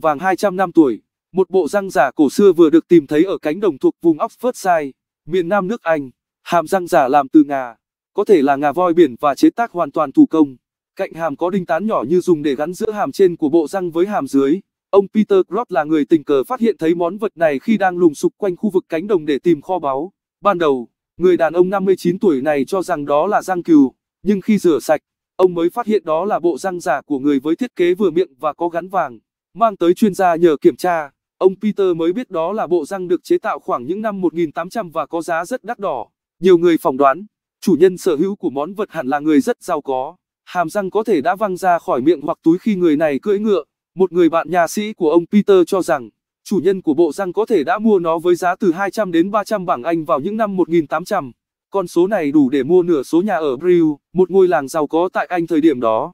vàng 200 năm tuổi, một bộ răng giả cổ xưa vừa được tìm thấy ở cánh đồng thuộc vùng Oxfordshire, miền nam nước Anh. Hàm răng giả làm từ ngà, có thể là ngà voi biển và chế tác hoàn toàn thủ công. Cạnh hàm có đinh tán nhỏ như dùng để gắn giữa hàm trên của bộ răng với hàm dưới. Ông Peter Groth là người tình cờ phát hiện thấy món vật này khi đang lùng sục quanh khu vực cánh đồng để tìm kho báu. Ban đầu, người đàn ông 59 tuổi này cho rằng đó là răng cừu, nhưng khi rửa sạch, ông mới phát hiện đó là bộ răng giả của người với thiết kế vừa miệng và có gắn vàng mang tới chuyên gia nhờ kiểm tra, ông Peter mới biết đó là bộ răng được chế tạo khoảng những năm 1800 và có giá rất đắt đỏ. Nhiều người phỏng đoán, chủ nhân sở hữu của món vật hẳn là người rất giàu có. Hàm răng có thể đã văng ra khỏi miệng hoặc túi khi người này cưỡi ngựa. Một người bạn nhà sĩ của ông Peter cho rằng, chủ nhân của bộ răng có thể đã mua nó với giá từ 200 đến 300 bảng Anh vào những năm 1800. Con số này đủ để mua nửa số nhà ở Brew, một ngôi làng giàu có tại Anh thời điểm đó.